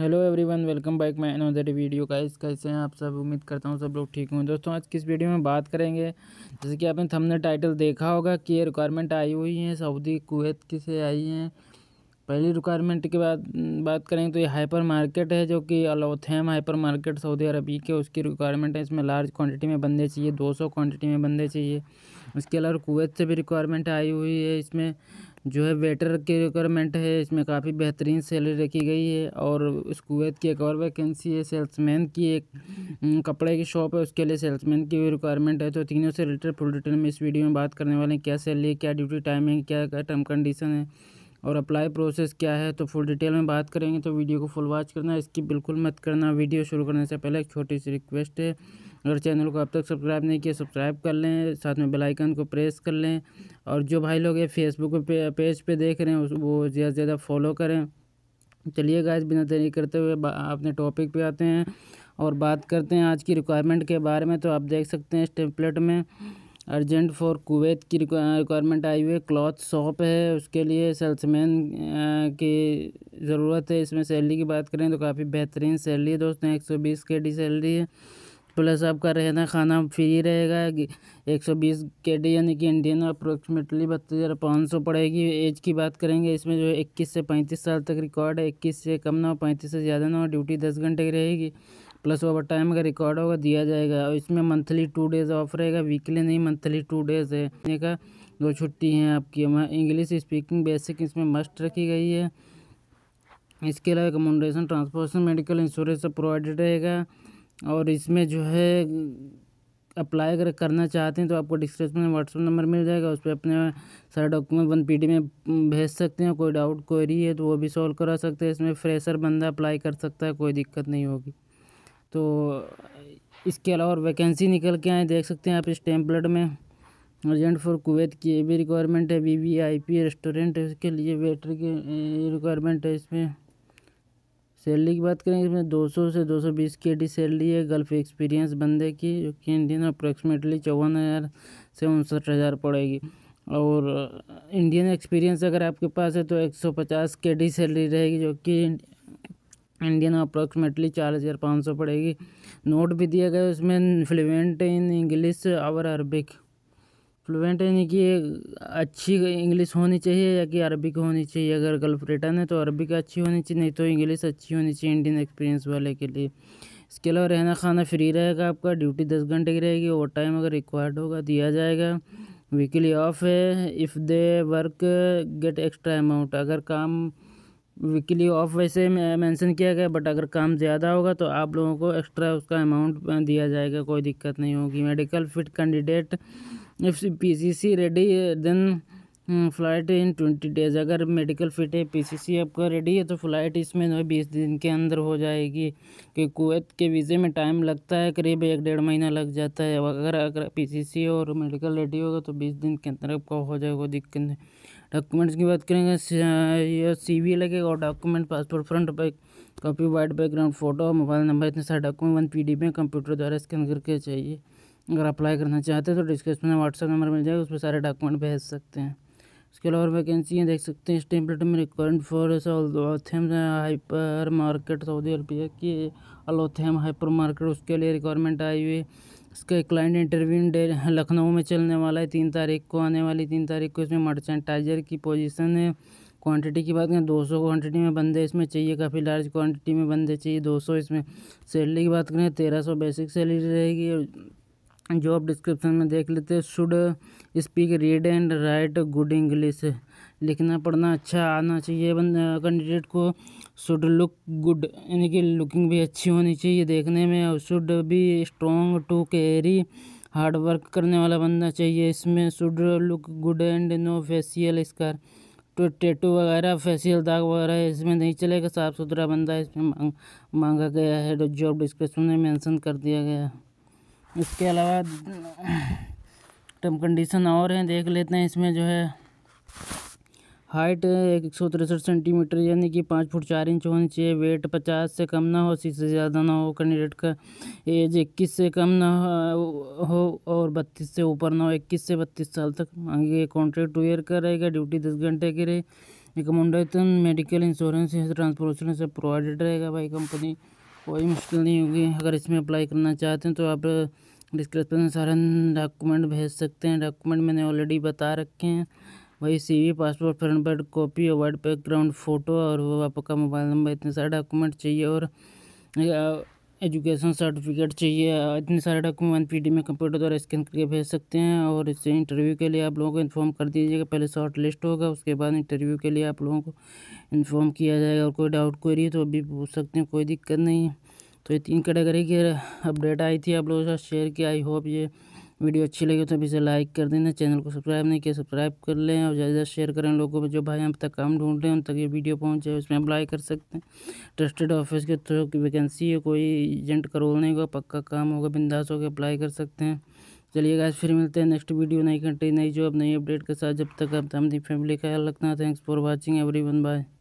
hello everyone welcome back my another video का इस कैसे हैं आप सब उम्मीद करता हूँ सब लोग ठीक हों दोस्तों आज किस वीडियो में बात करेंगे जैसे कि आपने थंबनेल टाइटल देखा होगा कि ये रिक्वायरमेंट आई हुई हैं सऊदी कुवैत की से आई हैं पहली रिक्वायरमेंट के बाद बात करें तो ये हाइपर मार्केट है जो कि अलोथेम हाइपर मार्केट सऊदी अरबी के उसकी रिक्वायरमेंट है इसमें लार्ज क्वान्टिटी में बंदे चाहिए दो क्वांटिटी में बंदे चाहिए उसके अलावा कुवैत से भी रिक्वायरमेंट आई हुई है इसमें जो है वेटर की रिक्वायरमेंट है इसमें काफ़ी बेहतरीन सैलरी रखी गई है और इस कुवैत की एक और वैकेंसी है सेल्समैन की एक कपड़े की शॉप है उसके लिए सेल्समैन की भी रिक्वायरमेंट है तो तीनों से रिलेटेड फुल डिटेल में इस वीडियो में बात करने वाले हैं क्या सैलरी क्या ड्यूटी टाइमिंग क्या क्या टर्म कंडीशन है और अप्लाई प्रोसेस क्या है तो फुल डिटेल में बात करेंगे तो वीडियो को फुल वॉच करना इसकी बिल्कुल मत करना वीडियो शुरू करने से पहले एक छोटी सी रिक्वेस्ट है अगर चैनल को अब तक सब्सक्राइब नहीं किया सब्सक्राइब कर लें साथ में बेल आइकन को प्रेस कर लें और जो भाई लोग ये फेसबुक पे पेज पे देख रहे हैं वो ज़्यादा से ज़्यादा फॉलो करें चलिए गाइस बिना देरी करते हुए अपने टॉपिक पे आते हैं और बात करते हैं आज की रिक्वायरमेंट के बारे में तो आप देख सकते हैं इस टेम्पलेट में अर्जेंट फॉर कुवैत की रिक्वायरमेंट आई हुई है क्लॉथ शॉप है उसके लिए सेल्समैन की ज़रूरत है इसमें सैलरी की बात करें तो काफ़ी बेहतरीन सैलरी है दोस्तों एक सौ बीस के डी सैलरी है प्लस आपका रहना खाना फ्री रहेगा एक सौ बीस के डी यानी कि इंडियन अप्रोक्सीमेटली बत्तीस हज़ार पाँच सौ पड़ेगी एज की बात करेंगे इसमें जो है इक्कीस से पैंतीस साल तक रिकॉर्ड है इक्कीस से कम ना हो पैंतीस से ज़्यादा ना हो ड्यूटी दस घंटे की रहेगी प्लस ओवर टाइम का रिकॉर्ड होगा दिया जाएगा और इसमें मंथली टू डेज़ ऑफ रहेगा वीकली नहीं मंथली टू डेज़ है का दो छुट्टी हैं आपकी इंग्लिश स्पीकिंग बेसिक इसमें मस्ट रखी गई है इसके अलावा accommodation transportation medical insurance provided रहेगा और इसमें जो है अप्लाई अगर करना चाहते हैं तो आपको डिस्क्रिप्शन में व्हाट्सअप नंबर मिल जाएगा उस पर अपने सारे डॉक्यूमेंट वन पी में भेज सकते हैं कोई डाउट क्वेरी है तो वो भी सॉल्व करा सकते हैं इसमें फ्रेशर बंदा अप्लाई कर सकता है कोई दिक्कत नहीं होगी तो इसके अलावा और वैकेंसी निकल के आए देख सकते हैं आप इस टेम्पलेट में अर्जेंट फॉर कुवैत की ये भी रिक्वायरमेंट है V V I P restaurant है उसके लिए वेटर की रिक्वायरमेंट है इसमें सैलरी की बात करें इसमें 200 से 220 के डी सैलरी है गल्फ एक्सपीरियंस बंदे की जो कि इंडियन अप्रोक्सीमेटली चौवन हज़ार से उनसठ हज़ार पड़ेगी और इंडियन एक्सपीरियंस अगर आपके पास है तो 150 के डी सैलरी रहेगी जो कि इंडियन अप्रोक्सीमेटली चार हज़ार पाँच सौ पड़ेगी नोट भी दिया गया उसमें फ्लुएंट इन इंग्लिश और अरबिक फ्लुएंट यानी कि अच्छी इंग्लिश होनी चाहिए या कि अरबी की होनी चाहिए अगर गल्फ रिटर्न है तो अरबी अच्छी होनी चाहिए नहीं तो इंग्लिश अच्छी होनी चाहिए इंडियन एक्सपीरियंस वाले के लिए इसके अलावा रहना खाना फ्री रहेगा आपका ड्यूटी दस घंटे की रहेगी ओवर टाइम अगर रिक्वायर्ड होगा दिया जाएगा वीकली ऑफ है if they work get extra amount अगर काम वीकली ऑफ वैसे मेंशन किया गया बट अगर काम ज़्यादा होगा तो आप लोगों को एक्स्ट्रा उसका अमाउंट दिया जाएगा कोई दिक्कत नहीं होगी medical fit candidate if P C C ready then flight in twenty days अगर मेडिकल फिट है पी सी सी आपका रेडी है तो फ्लाइट इसमें जो है बीस दिन के अंदर हो जाएगी कि कुवैत के वीज़े में टाइम लगता है करीब एक डेढ़ महीना लग जाता है अगर अगर पी सी सी और मेडिकल रेडी होगा तो बीस दिन के अंदर आपका हो जाएगा कोई दिक्कत नहीं डॉक्यूमेंट्स की बात करेंगे सी वी लगेगा और document passport front back copy white background photo mobile number इतने सारे डॉक्यूमेंट वन पी डी में कंप्यूटर द्वारा स्कैन करके चाहिए अगर अप्लाई करना चाहते हैं तो डिस्क्रिप्शन में व्हाट्सअप नंबर मिल जाएगा उस पर सारे डॉक्यूमेंट भेज सकते हैं इसके अलावा वैकेंसियाँ देख सकते हैं स्टेम्पलेट में requirement for Al Othaim hypermarket Saudi Arabia की अलोथेम हाइपर मार्केट उसके लिए रिक्वायरमेंट आई हुई इसका क्लाइंट इंटरव्यू डे लखनऊ में चलने वाला है तीन तारीख को आने वाली तीन तारीख को इसमें मर्चेंटाइजर की पोजीशन है क्वांटिटी की बात करें 200 क्वान्टिटी में बंदे इसमें चाहिए काफ़ी लार्ज क्वांटिटी में बंदे चाहिए 200 इसमें सैलरी की बात करें 1300 बेसिक सैलरी रहेगी जॉब डिस्क्रिप्शन में देख लेते हैं should speak read and write good English लिखना पढ़ना अच्छा आना चाहिए बंद कैंडिडेट को शुड लुक गुड यानी कि लुकिंग भी अच्छी होनी चाहिए देखने में और should be strong to carry hard work करने वाला बनना चाहिए इसमें should look good and no facial scar तो टेटू वगैरह फेसियल दाग वगैरह इसमें नहीं चलेगा साफ़ सुथरा बंदा इसमें मांग, मांगा गया है जॉब डिस्क्रिप्शन में मेंशन कर दिया गया है इसके अलावा टर्म कंडीशन और हैं देख लेते हैं इसमें जो है हाइट एक सौ तिरसठ सेंटीमीटर यानी कि पाँच फुट चार इंच होनी चाहिए वेट पचास से कम ना हो सी से ज़्यादा ना हो कैंडिडेट का एज इक्कीस से कम ना हो और बत्तीस से ऊपर ना हो इक्कीस से बत्तीस साल तक आगे कॉन्ट्रैक्ट टू ईयर का रहेगा ड्यूटी दस घंटे की रहे रिकमेंडेशन मेडिकल इंश्योरेंस ट्रांसपोर्टेशन से प्रोवाइडेड रहेगा भाई कंपनी कोई मुश्किल नहीं होगी अगर इसमें अप्लाई करना चाहते हैं तो आप डिस्क्रिप्शन सारे डॉक्यूमेंट भेज सकते हैं डॉक्यूमेंट मैंने ऑलरेडी बता रखे हैं वही C V passport front back copy और वाइट बैकग्राउंड फ़ोटो और वो आपका मोबाइल नंबर इतने सारे डॉक्यूमेंट चाहिए और एजुकेशन सर्टिफिकेट चाहिए इतने सारे डॉक्यूमेंट पी में कंप्यूटर द्वारा स्कैन करके भेज सकते हैं और इससे इंटरव्यू के लिए आप लोगों को इन्फॉर्म कर दीजिएगा पहले शॉर्ट लिस्ट होगा उसके बाद इंटरव्यू के लिए आप लोगों को इन्फॉर्म किया जाएगा और कोई डाउट क्वेरी तो अभी पूछ सकते हैं कोई दिक्कत नहीं है तो ये तीन कैटेगरी की अपडेट आई थी आप लोगों के साथ शेयर किया आई होप ये वीडियो अच्छी लगी तो इसे लाइक कर देना चैनल को सब्सक्राइब नहीं किया सब्सक्राइब कर लें और ज़्यादा शेयर करें लोगों को जो भाई अब तक काम ढूंढ रहे हैं उन तक ये वीडियो जाए उसमें अप्लाई कर सकते हैं ट्रस्टेड ऑफिस के थ्रू की वैकेंसी है कोई एजेंट करोल नहीं होगा पक्का काम होगा बिंदास होकर अप्लाई कर सकते हैं चलिए गाइस फिर मिलते हैं नेक्स्ट वीडियो नई कंट्री नई जॉब नई अपडेट के साथ जब तक आप हम फैमिली का ख्याल रखना thanks for watching everyone bye